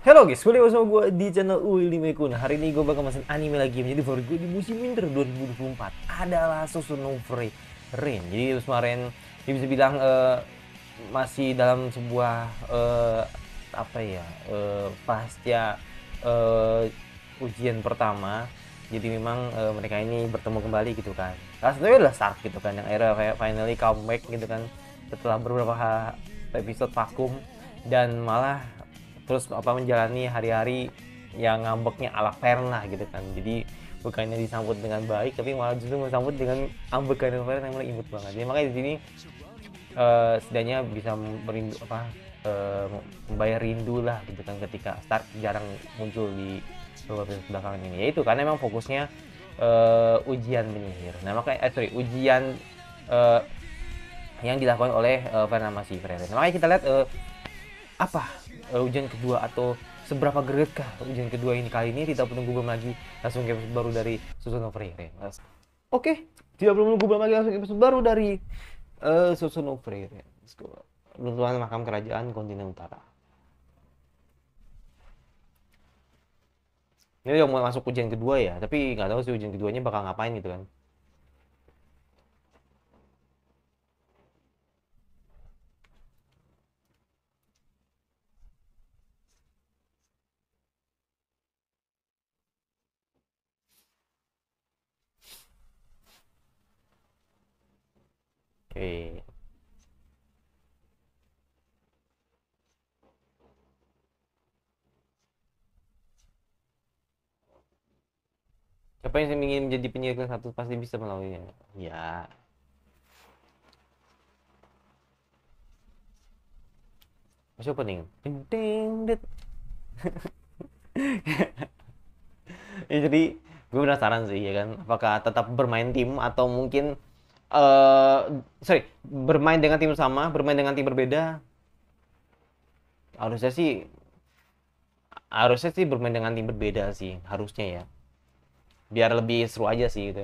Halo guys, kembali bersama gue di channel Willy Mekun Hari ini gue bakal masukin anime lagi menjadi favorit gue di musim winter 2024 adalah Susunovre Rain Jadi kemarin dia ya bisa bilang uh, masih dalam sebuah uh, apa ya uh, pasca uh, ujian pertama jadi memang uh, mereka ini bertemu kembali gitu kan Rasanya adalah start gitu kan yang akhirnya finally comeback gitu kan setelah beberapa episode vakum dan malah terus apa menjalani hari-hari yang ngambeknya ala perna gitu kan jadi bukannya disambut dengan baik tapi malah justru disambut dengan ambekan yang perna yang mulai imut banget jadi makanya di sini uh, setidaknya bisa merindu apa uh, membayar rindu lah gitu kan ketika start jarang muncul di beberapa episode belakangan ini yaitu karena memang fokusnya uh, ujian menyihir nah makanya eh, sorry ujian yang dilakukan oleh uh, Fernando Freire. Nah, makanya kita lihat uh, apa uh, ujian kedua atau seberapa geretkah ujian kedua ini kali ini tidak menunggu belum lagi langsung game baru dari Susano Freire. Oke, okay. tidak perlu menunggu belum lagi langsung game baru dari uh, Susano Freire. Runtuhan Makam Kerajaan Kontinen Utara. Ini udah mau masuk ujian kedua ya, tapi nggak tahu sih ujian keduanya bakal ngapain gitu kan. Siapa yang ingin menjadi penyiar kelas satu pasti bisa melaluinya. Ya. Masih opening. Ding ding ya, jadi gue penasaran sih ya kan apakah tetap bermain tim atau mungkin Eh, sorry bermain dengan tim sama bermain dengan tim berbeda harusnya sih harusnya sih bermain dengan tim berbeda sih harusnya ya biar lebih seru aja sih gitu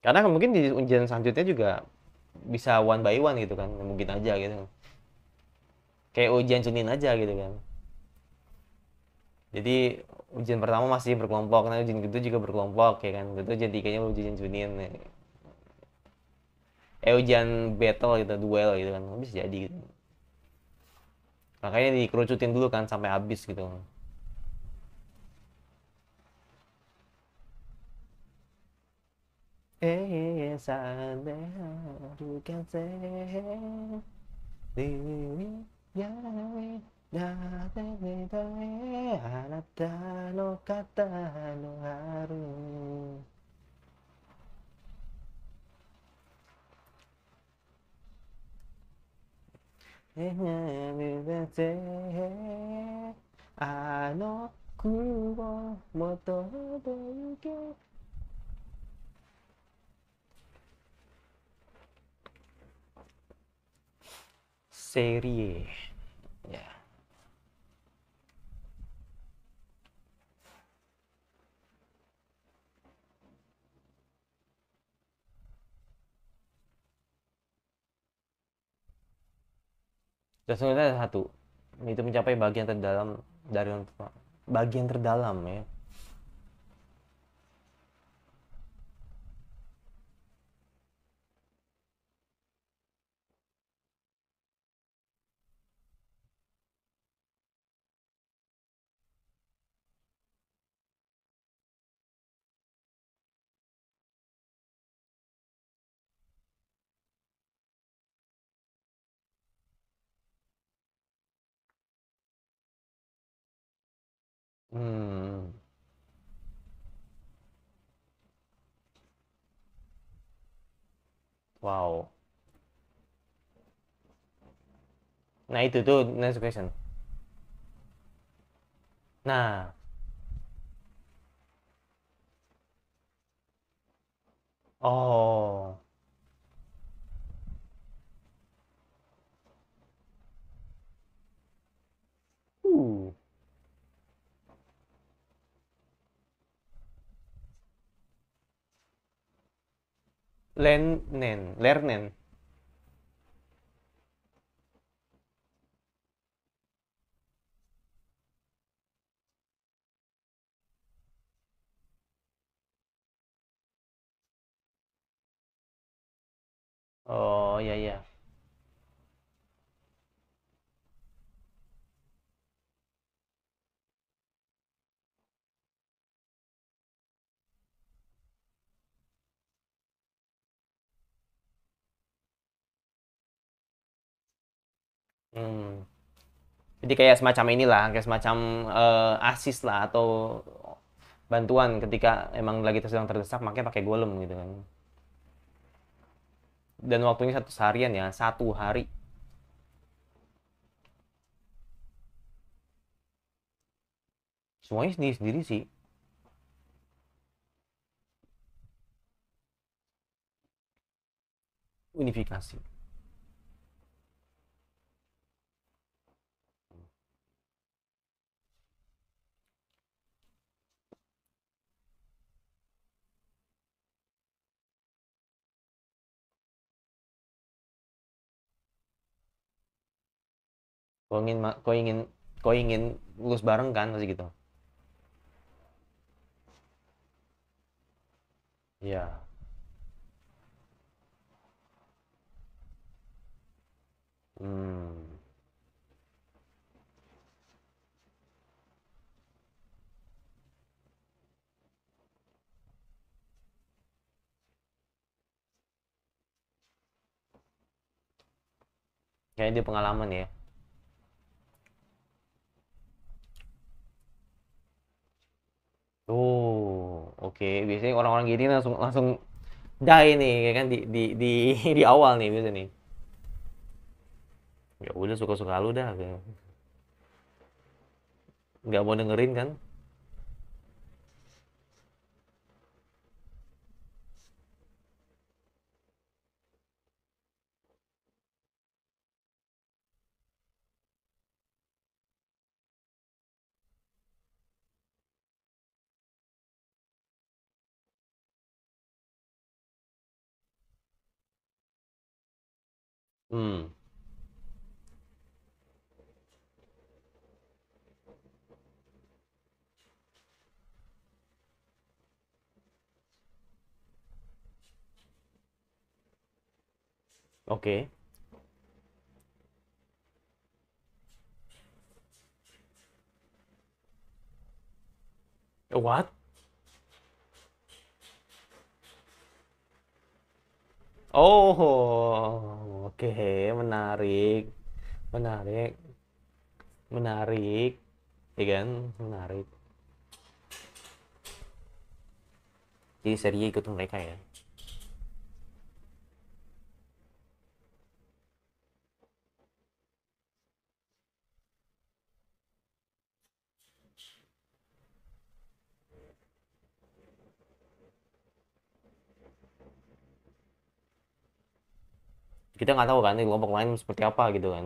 karena mungkin di ujian selanjutnya juga bisa one by one gitu kan mungkin aja gitu kayak ujian Senin aja gitu kan jadi ujian pertama masih berkelompok nah ujian kedua juga berkelompok ya kan kedua ujian tiganya ujian junian ya. eh ujian battle gitu duel gitu kan habis jadi gitu makanya dikerucutin dulu kan sampai habis gitu Eh, eh, eh bukan 誰にだえあなたの肩のあるあのぼもとどゆけセリエ、yeah. kesulitan satu itu mencapai bagian terdalam dari bagian terdalam ya Wow. Nah itu tuh next question. Nah. Oh. Lernen. Lernen. Oh ya ya. Hmm. Jadi kayak semacam inilah, kayak semacam uh, asis lah atau bantuan ketika emang lagi sedang terdesak, makanya pakai golem gitu kan. Dan waktunya satu seharian ya, satu hari. Semuanya sendiri-sendiri sih. Unifikasi. kau ingin kau ingin kau ingin lulus bareng kan masih gitu ya hmm kayaknya dia pengalaman ya Oh, oke. Okay. Biasanya orang-orang gini langsung langsung die nih, ya kan di di di di awal nih biasanya nih. Ya udah suka-suka lu dah. Gak mau dengerin kan? Mm. Okay. What? Oh. Oke, menarik. Menarik. Menarik. Ya kan? Menarik. Jadi serius ikut mereka ya. kita nggak tahu kan di kelompok lain seperti apa gitu kan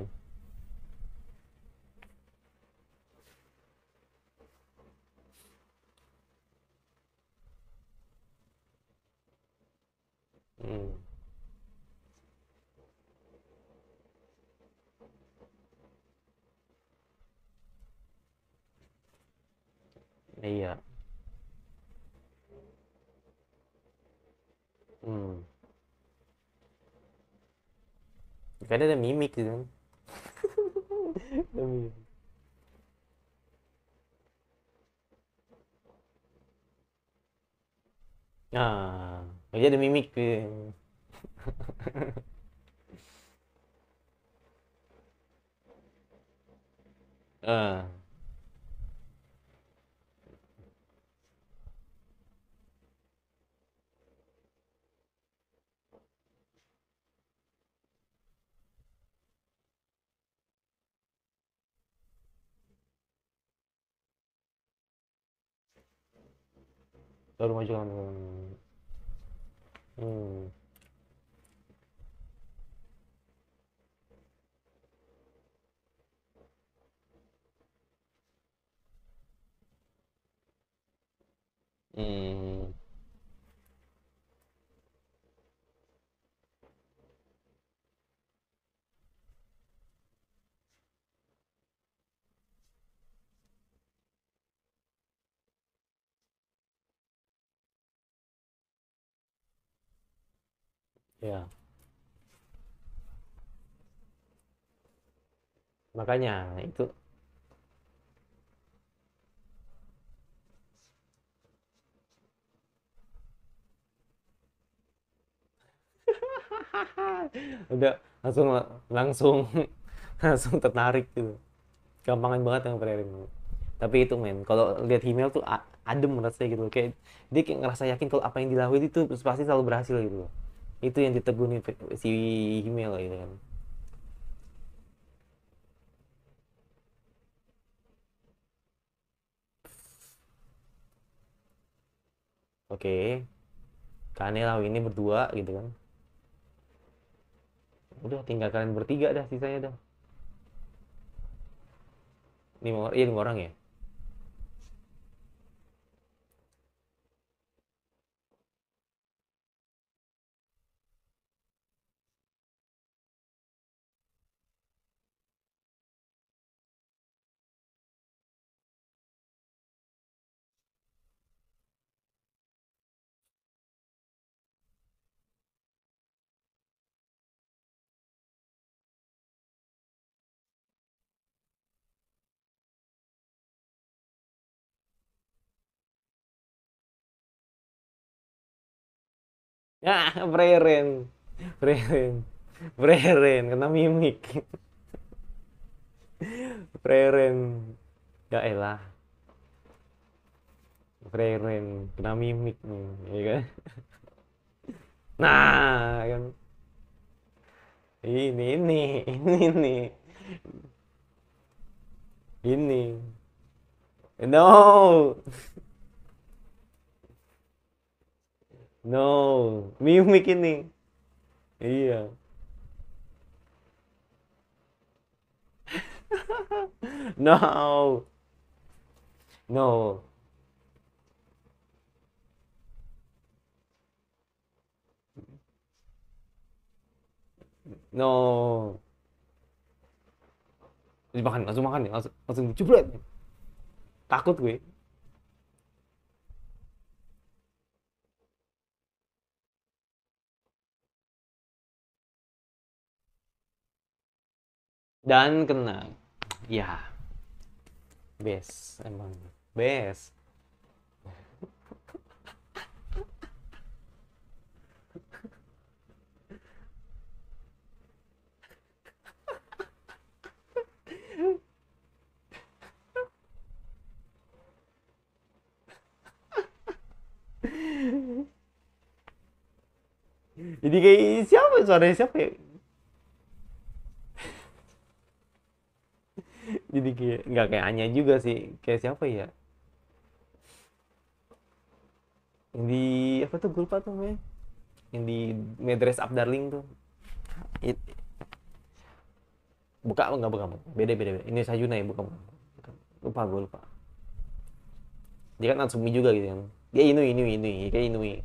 hmm. Iya. Hmm. Kan ada mimik tu kan. Ah, dia ada mimik ke? ah. Yarım acı kanlı. Hmm. hmm. Ya. Makanya itu udah langsung langsung langsung tertarik gitu gampangan banget yang Prairin tapi itu men kalau lihat email tuh adem menurut saya gitu kayak dia kayak ngerasa yakin kalau apa yang dilakuin itu pasti selalu berhasil gitu loh itu yang ditegunin si email gitu kan Oke. Kane lah ini berdua gitu kan. Udah tinggal kalian bertiga dah sisanya dah. Lima orang, iya lima orang ya. Ah, Breren. Breren. Breren kena mimik. Breren. Ya elah. Breren kena mimik nih, ya kan? Nah, kan. Ini ini ini ini. Ini. No. No, mimik ini. Iya. no. No. No. Dimakan, langsung makan ya, langsung, langsung jebret. Takut gue. dan kena ya best emang best Jadi kayak siapa suaranya siapa ya? jadi kayak nggak kayak Anya juga sih kayak siapa ya yang di apa tuh gue lupa tuh namanya yang di Madras Up Darling tuh It, buka nggak buka beda beda, beda. ini Sayuna ya buka bukan. lupa gue lupa dia kan Natsumi juga gitu kan dia Inui Inui Inui kayak Inui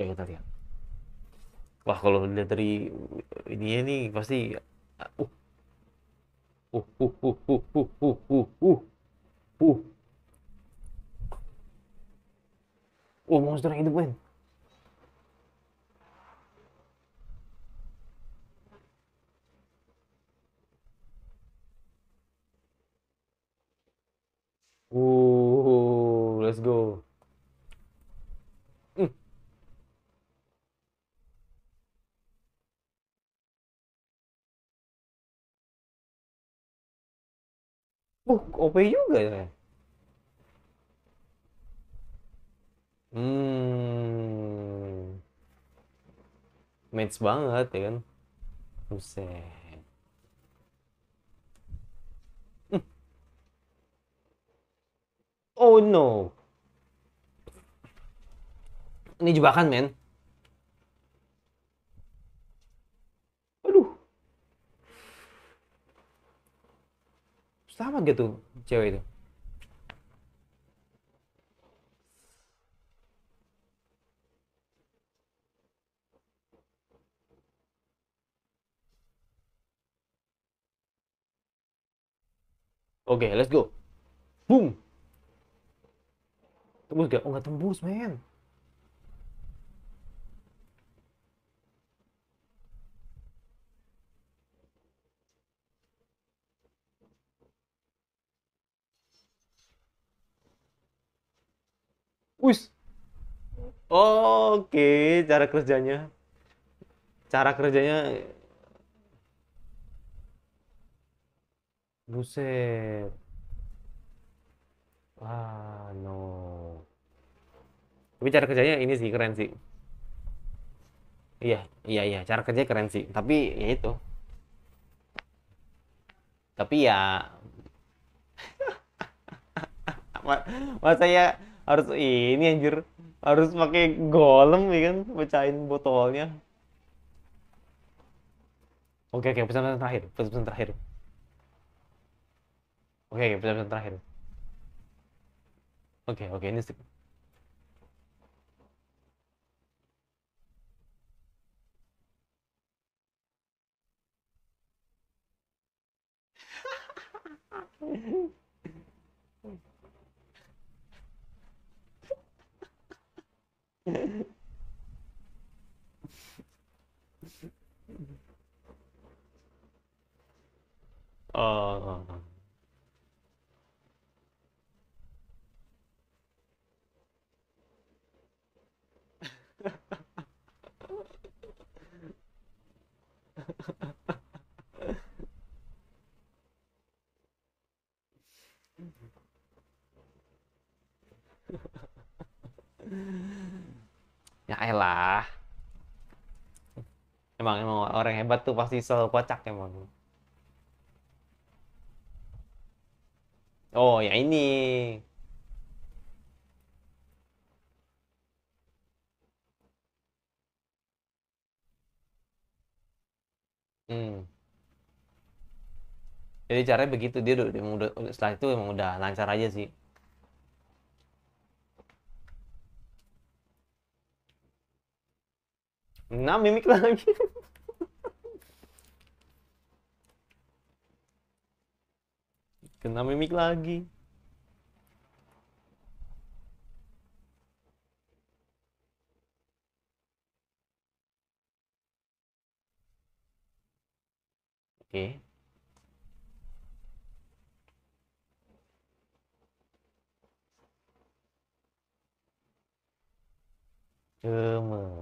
ya kita lihat wah kalau lihat dari ini nih pasti uh uh uh uh uh uh uh uh uh uh Oh, monster yang hidup, men. Uh, let's go. Uh, OP juga ya. Hmm. Match banget ya kan. Buset. Hmm. Oh no. Ini jebakan, men. sama gitu cewek itu Oke, okay, let's go. Boom. Tembus gak? Oh, gak tembus, men. Wis. Oh, Oke, okay. cara kerjanya. Cara kerjanya Buset. Ah, no. Tapi cara kerjanya ini sih keren sih. Iya, iya, iya. Cara kerja keren sih. Tapi ya itu. Tapi ya masa ya harus ini anjir harus pakai golem ya kan pecahin botolnya oke oke pesan-pesan terakhir pesan-pesan terakhir oke oke pesan-pesan terakhir oke oke ini sih Mm-hmm. 啊啊啊！Ya elah. Emang, emang orang hebat tuh pasti selalu kocak emang. Oh, ya ini. Hmm. Jadi caranya begitu dia udah, udah setelah itu emang udah lancar aja sih. Nah, mimik lagi. Kena mimik lagi. Oke. Okay. Cuma.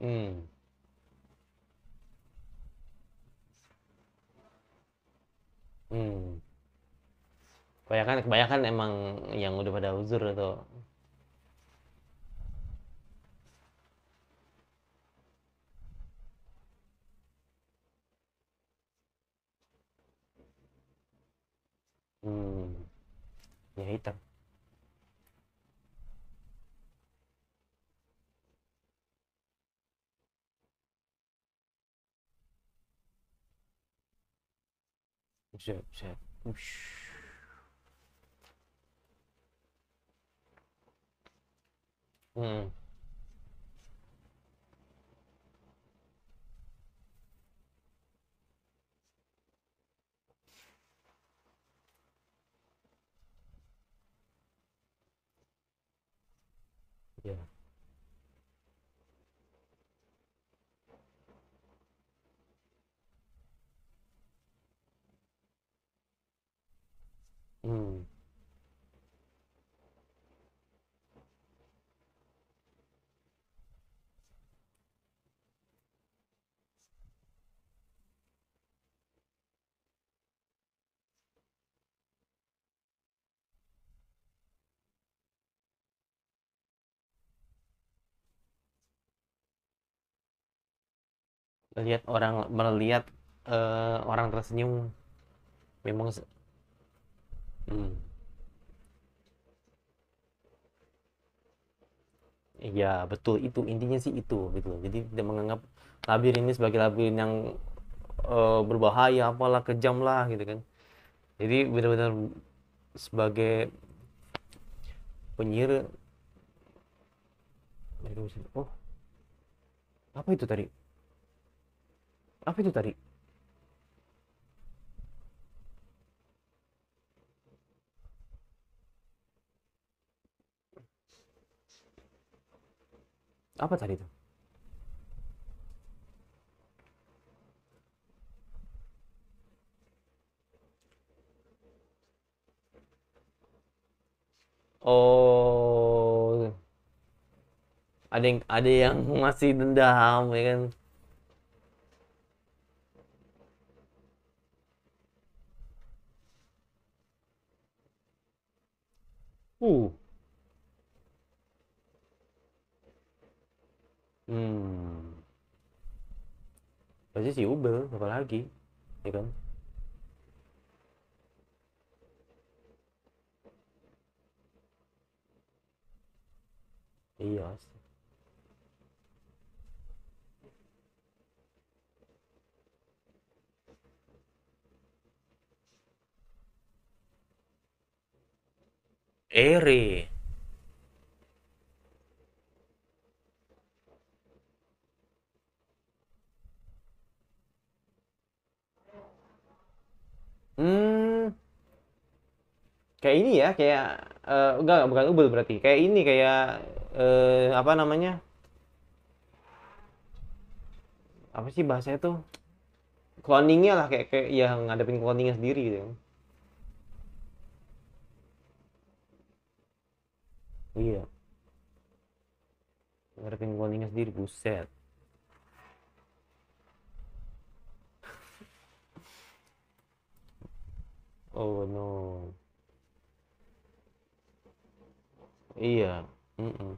Hmm. Hmm. Kebanyakan kebanyakan emang yang udah pada uzur atau Ừm, dễ tập. Dẹp, dẹp. Ừm. lihat orang melihat uh, orang tersenyum memang hmm. ya betul itu intinya sih itu gitu Jadi tidak menganggap labirin ini sebagai labirin yang uh, berbahaya apalah kejam lah gitu kan. Jadi benar-benar sebagai penyir. Oh apa itu tadi? apa itu tadi apa tadi itu Oh, ada yang ada yang masih dendam ya kan? Uh. Hmm. Pasti si Ubel, apalagi, ya kan? Iya, sih. Eri, Hmm. Kayak ini ya, kayak uh, enggak bukan ubel berarti. Kayak ini kayak uh, apa namanya? Apa sih bahasanya tuh? Cloningnya lah kayak kayak yang ngadepin cloningnya sendiri gitu. iya ngarepin goalingnya sendiri buset oh no iya mm -mm.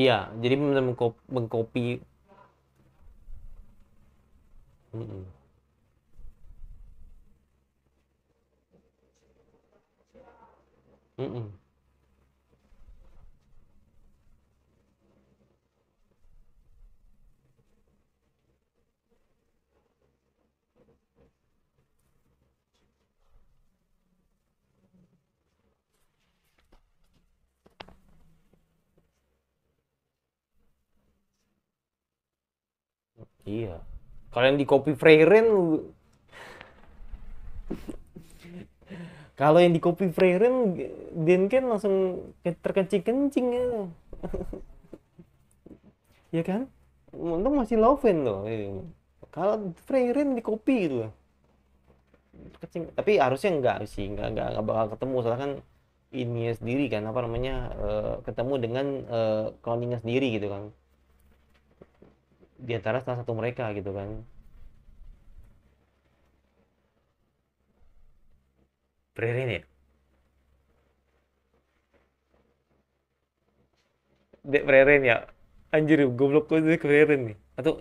Iya, jadi mengkopi. Mm -mm. Iya. kalian di copy Freiren kalau yang di copy kopi Freren, kan langsung terkencing-kencing ya. ya kan? Untung masih Loven loh. Iya. Kalau Freren di copy gitu loh. Kecing. Tapi harusnya enggak sih, enggak, enggak, enggak bakal ketemu. Soalnya kan ini sendiri kan, apa namanya, uh, ketemu dengan uh, cloningnya sendiri gitu kan. Di antara salah satu mereka gitu kan ya, Dek Preren ya. Anjir, goblok gue Dek Preren nih. Atau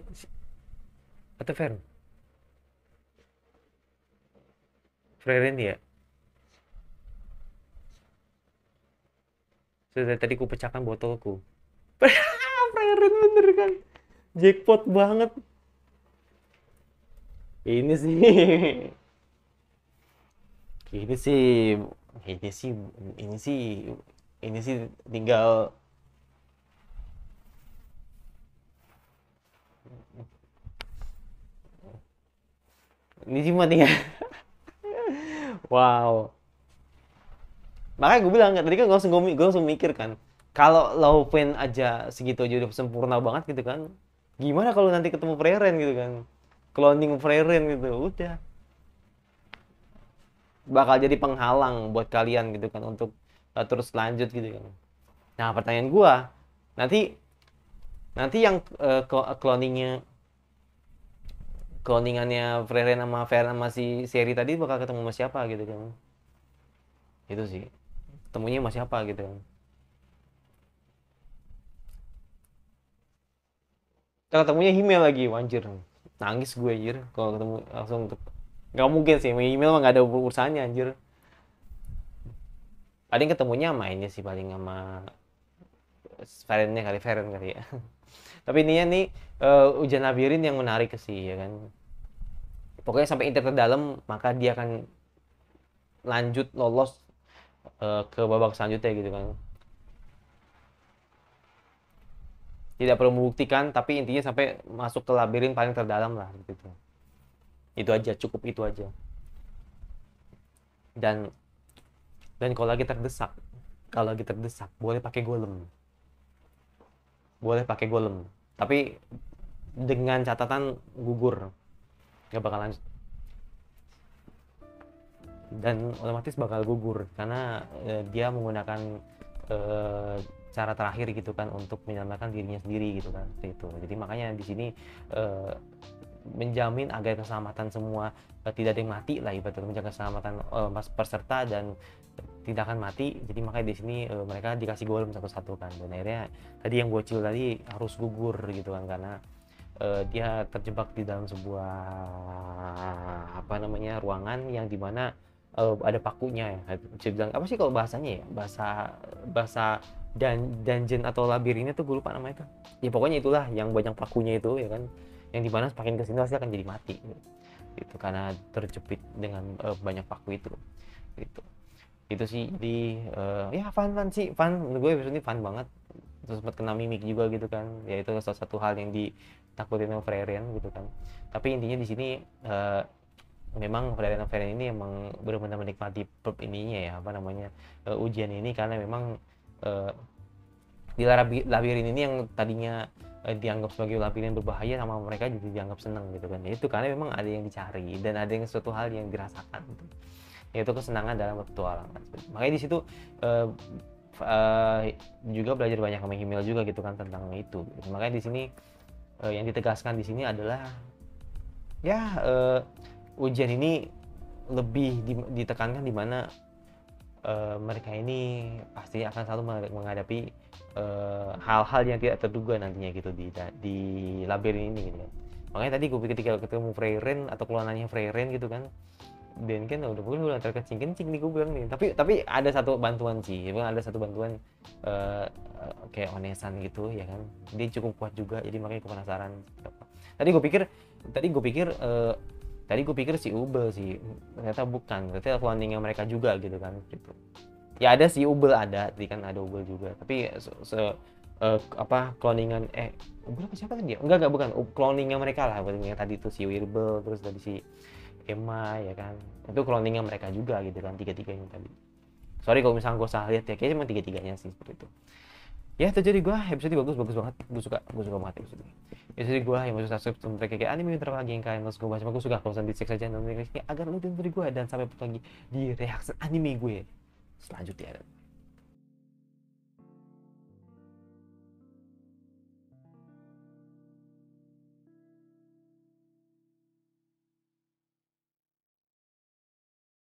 atau Fern. Preren ya. Sudah tadi ku pecahkan botolku. Preren bener kan. Jackpot banget. Ya ini sih. ini sih ini sih ini sih ini sih tinggal ini sih mati ya wow makanya gue bilang tadi kan gue langsung gue, gue langsung mikir kan kalau pen aja segitu aja udah sempurna banget gitu kan gimana kalau nanti ketemu freren gitu kan cloning freren gitu udah bakal jadi penghalang buat kalian gitu kan untuk uh, terus lanjut gitu kan. Nah pertanyaan gua, nanti nanti yang uh, uh cloningnya cloningannya Freren sama Fer sama si Seri tadi bakal ketemu sama siapa gitu kan itu sih ketemunya sama siapa gitu kan ketemunya Hime lagi wajar nangis gue anjir kalau ketemu langsung Gak mungkin sih email mah gak ada urusannya anjir paling ketemunya mainnya sih paling sama Ferennya kali Feren kali ya tapi ya nih uh, hujan labirin yang menarik sih ya kan pokoknya sampai inter terdalam maka dia akan lanjut lolos uh, ke babak selanjutnya gitu kan tidak perlu membuktikan tapi intinya sampai masuk ke labirin paling terdalam lah gitu itu aja cukup itu aja dan dan kalau lagi terdesak kalau lagi terdesak boleh pakai golem boleh pakai golem tapi dengan catatan gugur nggak bakal lanjut dan otomatis bakal gugur karena e, dia menggunakan e, cara terakhir gitu kan untuk menyelamatkan dirinya sendiri gitu kan itu jadi makanya di sini e, menjamin agar keselamatan semua uh, tidak ada yang mati lah ibaratnya menjaga keselamatan uh, peserta dan tidak akan mati jadi makanya di sini uh, mereka dikasih golem satu-satu kan dan akhirnya tadi yang bocil tadi harus gugur gitu kan karena uh, dia terjebak di dalam sebuah apa namanya ruangan yang dimana uh, ada pakunya ya bisa bilang apa sih kalau bahasanya ya bahasa bahasa dan dungeon atau labirinnya tuh gue lupa namanya kan? ya pokoknya itulah yang banyak pakunya itu ya kan yang dimana semakin kesini pasti akan jadi mati itu karena terjepit dengan uh, banyak paku itu gitu itu sih di uh, ya fun fun sih fun gue episode ini fun banget terus sempat kena mimik juga gitu kan ya itu salah satu hal yang ditakutin sama Frarian gitu kan tapi intinya di sini uh, memang Frarian Frarian ini emang benar-benar menikmati perp ininya ya apa namanya uh, ujian ini karena memang uh, di labirin ini yang tadinya eh, dianggap sebagai pilihan berbahaya sama mereka jadi dianggap seneng gitu kan ya itu karena memang ada yang dicari dan ada yang suatu hal yang dirasakan gitu yaitu kesenangan dalam petualangan makanya di situ eh, eh, juga belajar banyak sama Himil juga gitu kan tentang itu makanya di sini eh, yang ditegaskan di sini adalah ya eh, ujian ini lebih ditekankan di mana uh, mereka ini pasti akan selalu menghadapi eh, hal-hal uh, yang tidak terduga nantinya gitu di di labirin ini gitu. Kan. Makanya tadi gue ketika ketemu Freyren atau keluarnya Freyren gitu kan, dan kan udah gue udah terkencing-kencing nih gue bilang nih. Tapi tapi ada satu bantuan sih, ya, ada satu bantuan uh, kayak Onesan gitu ya kan. Dia cukup kuat juga, jadi makanya gue penasaran. Tadi gue pikir, tadi gue pikir tadi gue pikir si Ubel sih ternyata bukan ternyata cloningnya mereka juga gitu kan gitu ya ada si Ubel ada tadi kan ada Ubel juga tapi se, se uh, apa cloningan eh Ubel apa siapa tadi enggak enggak bukan cloningnya mereka lah yang tadi itu si Wirbel terus tadi si Emma ya kan itu cloningnya mereka juga gitu kan tiga tiganya tadi sorry kalau misalnya gue salah lihat ya kayaknya cuma tiga tiganya sih seperti itu ya itu jadi gue episode bagus bagus banget gue suka gue suka banget episode ini episode gue yang mau subscribe untuk mereka kayak anime terlalu lagi yang kalian gue baca gue suka kalau sambil cek saja nonton agar lu dari gue dan sampai lagi di reaksi anime gue selanjutnya